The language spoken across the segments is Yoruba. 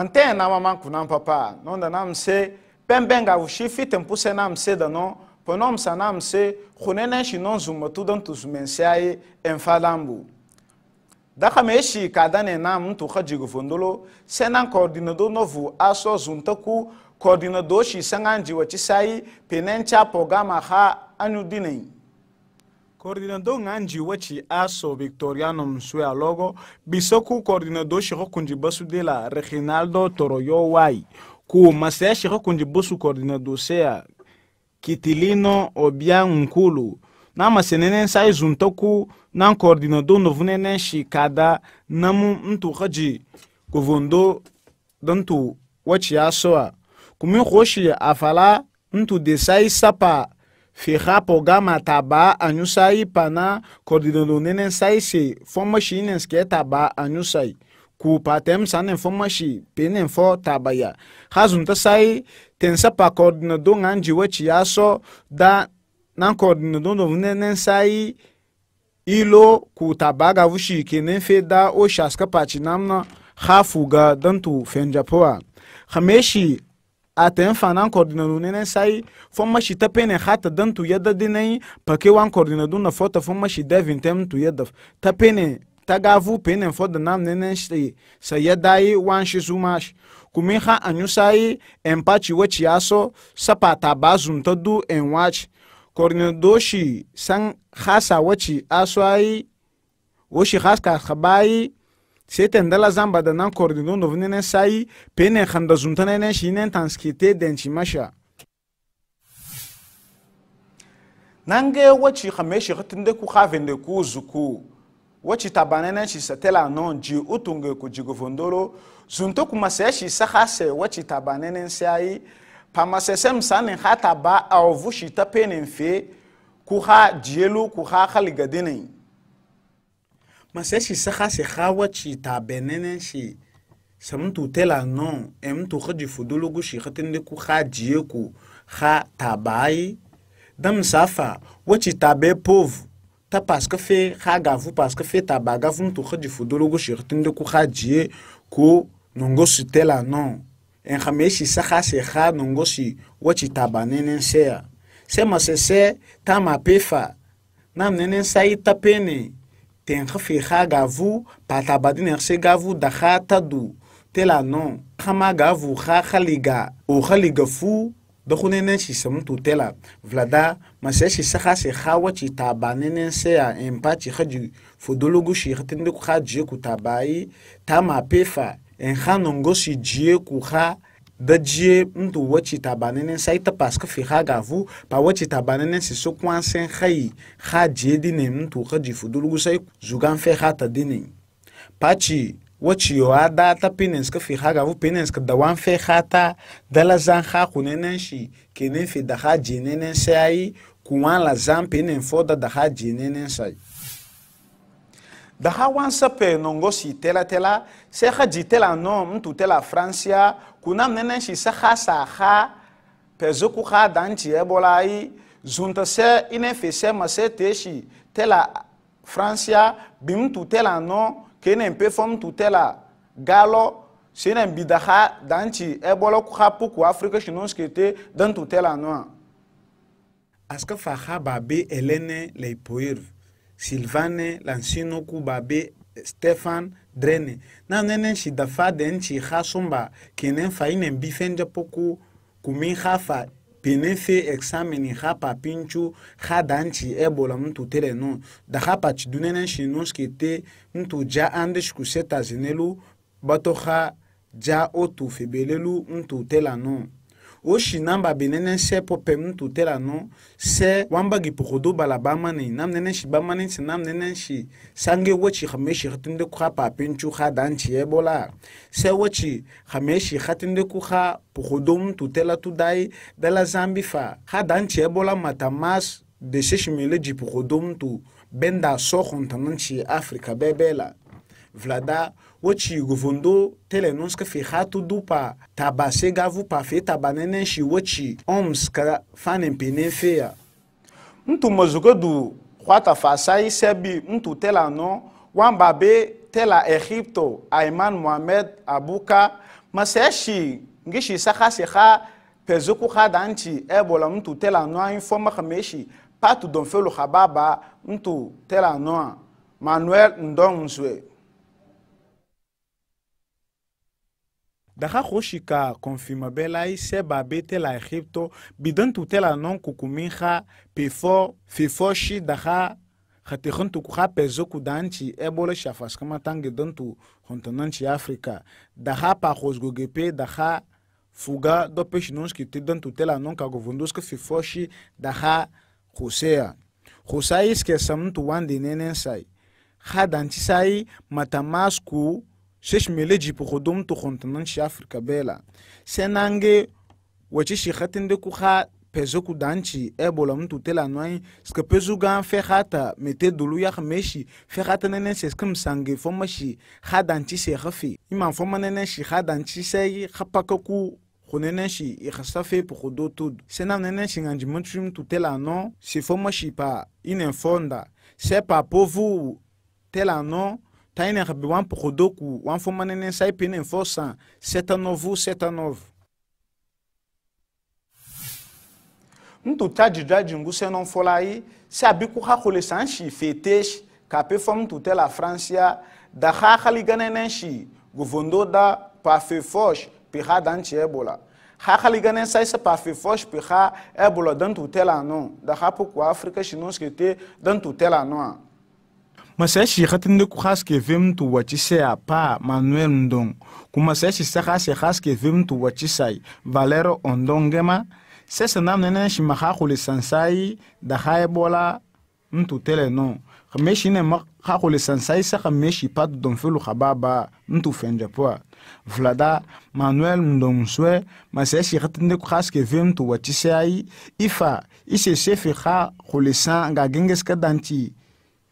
mantɛn na mama kunam papa no da nam se pɛmbɛn ga wushi fitin puse nam se da no ponom sa nam se khunene shi non zuma tu don tu zumen se ayi en falambu da kame shi ka dane nam tu khaji go fondolo se novo aso zuntaku coordinador shi sanganji wachi sai penencha programa ha anu dinai coordinador Anji Wachi Aso Victoriano Mswea Logo, Bisoku coordinador Shiro Kunjibasu de la Reginaldo Toroyo Wai, Ku Masea Shiro Kunjibasu coordinador Sea Kitilino Obia Nkulu, na masenenen sai zuntoku na coordinador novunenen shikada namu mtu haji govondo dantu wachi asoa. Kumi roshi afala mtu desai sapa Fiha pogama taba anusai pana koordinonenen saise fomashinen ske taba anusai. Ku patem sanen fomashi penen fo tabaya. Hazun sai tensa pa koordinadon anjiwe chiaso da nan koordinonenen sai ilo ku taba gavushi kenen fe da o shaska pachinamna hafuga dantu fenjapoa. Hameshi aten fanan coordinador nene sai fomma shi ta pene hata dan tu yadda dinai pake wan coordinador na fota fomma shi devin tem tu yadda ta pene ta gavu pene foda nam nene sai sai yadda yi wan shi sumash kumi ha anyu sai empachi wachi aso sapata bazun ta du en watch coordinador shi san hasa wachi aso ai woshi haska khabai se tendela zamba da nan koordino novnene sai pene khanda zumtanene shinen tanskite denchi masha nange wachi khameshi khatinde ku khavende ku zuku wachi tabanene shi satela non ji utunge ku jigovondoro zunto kuma se shi sahase wachi tabanene sai pamasesem sanin hata ba a ovushi tapenen fe ku ha jielu ku ha khaligadinin Masè si sa kha se kha wè ti tabè nenen si, se moun tou tela non, e moun tou khe di foudou lougo si, khe ten de kou kha diye kou kha tabay, dam sa fa, wè ti tabè pov, ta paske fe kha gavou, paske fe taba gavou, moun tou khe di foudou lougo si, khe ten de kou kha diye kou noun gòsi tela non, en e kha me si sa kha se kha noun gòsi wè ti tabè nenen se. Se masè se, ta mapè fa, nan nenen sayi tabè nenen, tenxafexa gavu patabadinexxe gavu daxa tadu tela non xama gavu xa xaliga o xaliga fu doxunene sisem tu tela vlada mase sisaxa sexa waci taba nenenseya empa cixa ji fodologu sixa tendeku xa jieku taba yi tama pefa enxa nongo si jieku xa dajie mtu wachi tabanene saita paske fi gavu pa wachi tabanene si so kwansen khai kha dine mtu khaji fudulugu sai zugan fe hata dine pachi wachi yo adata penens ka fi hagavu penens dawan fe hata dala zan kha kunenen shi kenen fi da kha jenenen sai kuwan la zan penen foda da kha jenenen sai dahawansɛpɛ nɔngɔ si tɛlatɛla sɛxa jitɛla nɔm ntutɛla francia kunam nɛnɛ si sɛxa saxa pɛzuku xa dantiɛ e bɔla ayi zuntɛsɛ inɛ fesɛ masɛ tɛ si tɛla francia bim tutɛla nɔ kenɛ pefɔm tutɛla galɔ senɛ bidaxa danti ɛbɔlɔ e xa puku afrique sinonskete dɛn tutɛla nɔa asika faxa ba be ɛlɛnɛ lɛ poirve silvane lansino kuba be stefan drene na nene nshi dafa de nshi xa sumba kene fa ine mbi fenje poku kumi xa fa pene fe exameni xa pa pinchu xa da nshi ebola mtu tere no da xa pa chidu nene nshi nuski te mtu ja ande shiku seta zinelu bato xa ja otu febelelu mtu tela no o si na mba be nene se pope mu tutela no se wambagi pokodo bala ba mani na mnene si ba mani si na mnene si sange wochi xame si xatinde ku xa papencu xa danci ye bola se wochi xame si xatinde ku xa pokodo mu tutela tudayi dala zambi fa xa danci ye bola matamas de se si mele ji pokodo mu tu benda so xontanan si afrika bebe la vlada wacce gufundo telenus ka fi hatu dupa taba se gavu pa fe taba nenen shi wacce oms ka fanin pinin feya ntu mazuga du kwata fasai sebi ntu tela no wamba be tela egypto aiman mohamed abuka maseshi ngishi saka seka pezuku kada nchi ebola mtu tela no informa kameshi patu donfelo hababa mtu tela no manuel ndonswe daga xoxi ka confirma belai seba be tela egipto bidan tu tela non kukumin xa pifo fifoxi daga xatixin tu ku xa pezo ku da nci ebolo xafaskama tangi dan tu hontonanci africa daga paxosgoge pe daga fuga do pexinonski ti dan tu tela non kago vunduska fifoxi daga xuseya xusa iske samntu wandi nenensai xa danci sai matamas ku sheshmele jipu khudum tu khontanan shi afrika bela senange wachi shi khatinde ku kha pezo ku danchi e bola mtu tela nwai ska pezo gan fe khata mete dulu ya khmeshi fe khata nene se skim sange foma shi kha danchi se khafi iman foma nene shi kha danchi se khapaka ku khunene shi i e khasa fe pu khudo tud senam nene shi nganji mutrim tu tela no si foma shi pa inen fonda se pa povu tela no Tainer rabi wan pokodoku wan fo manene sai pene fo san seta novo seta novo ntu taji daji se non fola yi se abi ku ha khole san shi francia da ha khali da pa fe fosh dan ebola ha sai se pa fe fosh ebola dan hotel tela non da ha po ku afrika shi dan non Masashi khatinde ku khaske vim tu wachise apa Manuel Ndong. Kumasashi sakase khaske vim tu wachisai Valero Ondongema. Sasa namnene shimaha kulisansai dahae bola mtu tele non. Khameshi ne khakulisansai sa khameshi patu domfulu khababa mtu fenja Vlada Manuel Ndomswe masashi khatinde ku khaske vim tu wachisai ifa ise sefi kha kulisan gagengeska danti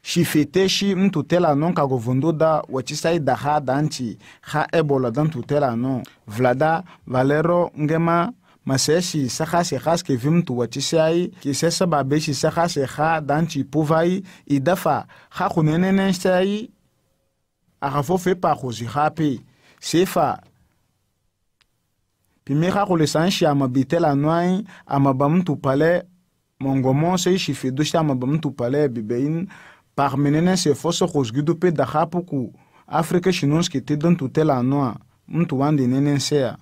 shifeteshi fete shi mtutela non kago vunduda wachisaida ha danchi ha ebola dan tutela non vlada valero ngema maseshi saha sehas ke vimtu wachisai ke sesaba beshi saha seha puvai idafa ha hunenenen sai aga fofe pa gozi gape sefa pime ga go lesanshi amabitela noai amabamtupale mongomo seishi fedoshi bibein Parmenene se foso kosgidu pe dahapu ku Afrika shinonski te don tutela noa mtu wandi nene sea.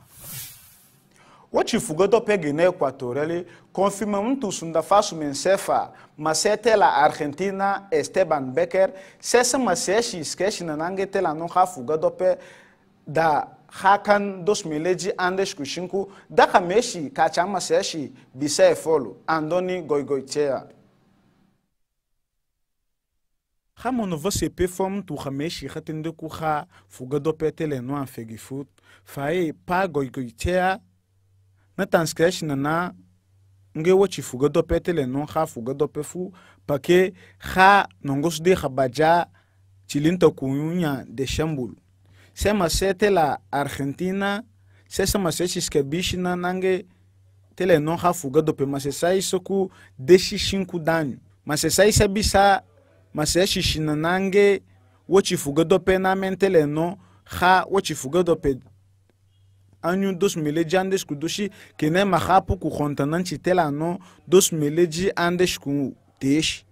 Wachifugodo pe Guinea Equatoriale confirma mtu Sunda Faso mensefa masete la Argentina Esteban Becker sesa maseshi skeshi nanange tela no hafugodo pe da hakan dos mileji andes kushinku da kameshi kacha maseshi bise folo Andoni Goigoitea. xa mono va sepe fom tu xa meshi xa tende ku xa fuga do petele no fegi fut fa e pa goi goi tea na tanskresh na na nge wachi fuga do petele no xa fuga do pa pake xa nongos de xa baja chilinta kunya de shambul sema sete la argentina sesama sechis kabishi na nange tele no xa fuga do pe masesai soku deshi shinku danyo masesai sabisa masiyashishi na nange wochifugo dope na mentele no ha wochifugo dope anyu dos meleji ande sku doshi kene ma ha puku khontanan chitela no dos meleji ande sku teshi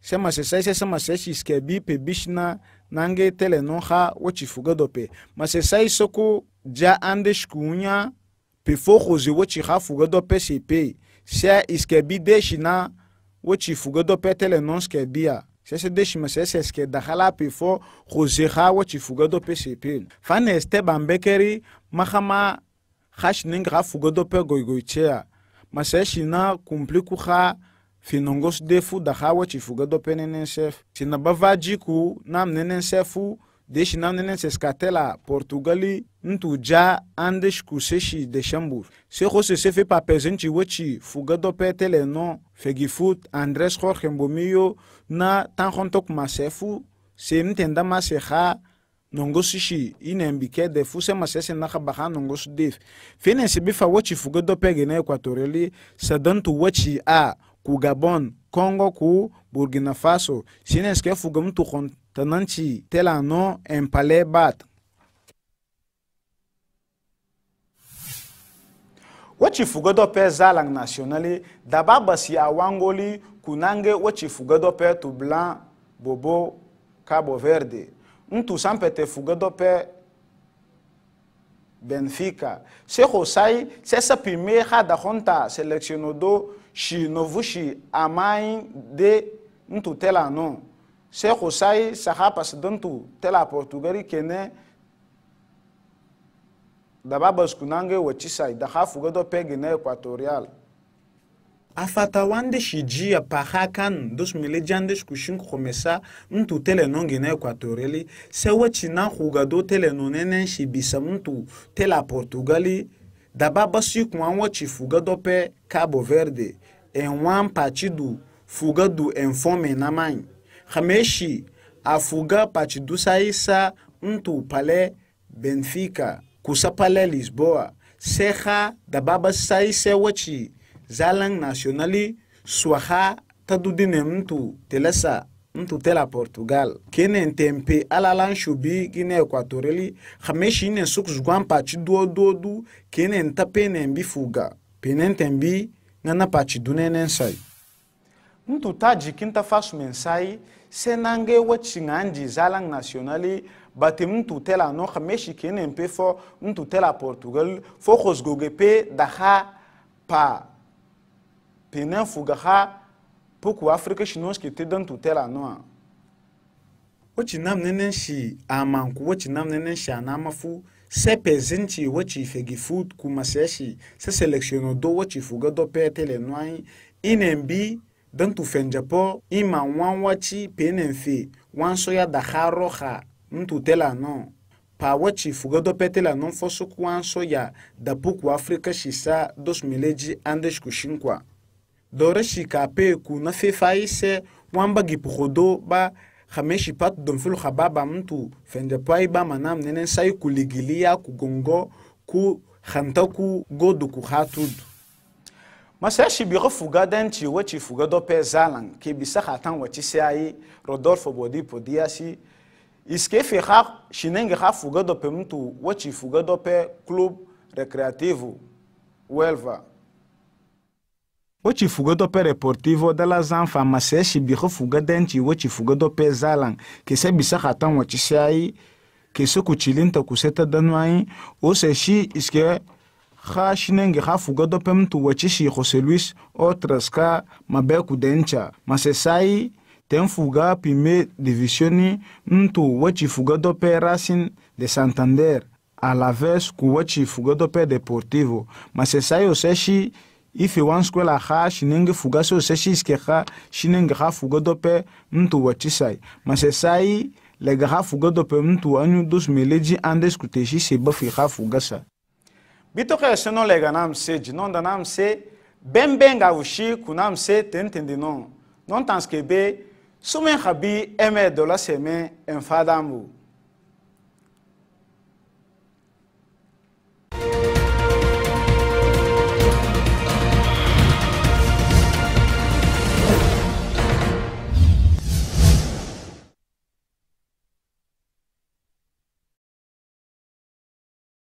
sema sesaise sema seshi skebi pe bishna nange tele no ha wochifugo dope masesai soko ja ande skunya pe fokhoze wochi ha fugo dope sepe sia iskebi deshi na woci fugodo petele nonske bia sesedeshime seseske dahala pe fo xozexa woci fugodo pe sepel fane este bambekeri maxama xaxiningaxa fugodo pe goigoicea maseshina kumplikuxa finongos defu daxa woci fugodo pe nenensef sina bavajiku nam nenensefu deși n-am escatela catela Portugali ntu andes cu de Chambur. Se hose se fe papezen o que fugă do pe tele no fegifut Andres Jorge Mbomio na tan hontok sefu se ntenda maseha nongo sishi inembike de fuse se na não nongo de Fene se bifa wăci fugă do pe gene equatoreli să dântu wăci a Kugabon, Gabon, Congo cu Burkina Faso. Sine sche fugă mtu hontok tenanci tela no en palais bat. wachi fugodo pe zalang nationali daba basi awangoli kunange wachi fugodo pe to blanc bobo kabo verde ntu sampete fugodo pe benfica seko sai sesa pime hada honta seleccionado shi novushi amain de ntu tela no Sheikh Osai sahapa sidantu tela Portugali kene daba baskunange wachisai da hafu gado pegi na Equatorial. afata wande shijia paha kan dos mile jande shkushin khomesa mtu tele nonge na ekwatoreli se wachi na khugado tele nonene shibisa mtu tela portugali daba basi kwa wachi fugado pe cabo verde enwan pachidu fugado enfome na mãe Khameshi afunga Patidusa Isa mtu pale Benfica kusa pale Lisboa seha da baba saise wachi zalang nationali swaha tadudine mtu telesa mtu tela Portugal kene ntempe alalan shubi gine ekwatoreli khameshi ne suksugwan pachi duo kene ntapene mbi fuga penentembi ngana pachi dunene mtu taji kinta fasu mensai se nange wati nga andi zalang nationali bate mtu tela no khameshi kene mpe fo mtu tela portugal fo khosgoge pe daha pa penen fugaha pouco áfrica chinôs que te dão tutela noa wacce nam nenen shi amanku wacce nam nenen shi anamafu se pezinci wacce fegi food kuma se shi se selectiono do wacce fuga do petele noa inen bi dan tu fenjapo ima wan wachi penenfe wan soya da haroha ntu tela no pa wachi fugado petela non fosu kwan soya da puku afrika shisa dos mileji andes kushinkwa dore shika pe ku na fefa ise wan bagi pukodo ba hameshi patu domfulu hababa mtu fenjapo ba manam nenen sai kuligilia kugongo ku hanta ku godu ku hatudu Masashi fuga denti wechi fuga dope zalan ke bisa hatan wachi sai Rodolfo Bodi Podiasi iske fe ha shinenge ha fuga dope mtu wachi fuga dope club recreativo Welva Wachi fuga dope reportivo dala zanfa masashi fuga denti wachi fuga dope zalan ke se bisa hatan wachi sai ke se kuchilinta kuseta danwai o se shi iske xa xinenge xa fuga do pem tu waci xi José Luis otras ka mabeku dencha masesai ten fuga pime divisioni ntu waci fuga do pe Racing de Santander a la vez ku waci fuga do pe Deportivo masesai oseshi ife wan skwela xa xinenge fuga se oseshi iske xa xinenge xa fuga do pe ntu waci sai masesai lega xa fuga do pe ntu anyu dos meleji andes kuteshi se bafi xa fuga sa bitokayese no lega na amse di nonda na amse bembe nga wushi ku na amse tentende non non tanske be sumen habi eme dola seme enfadambu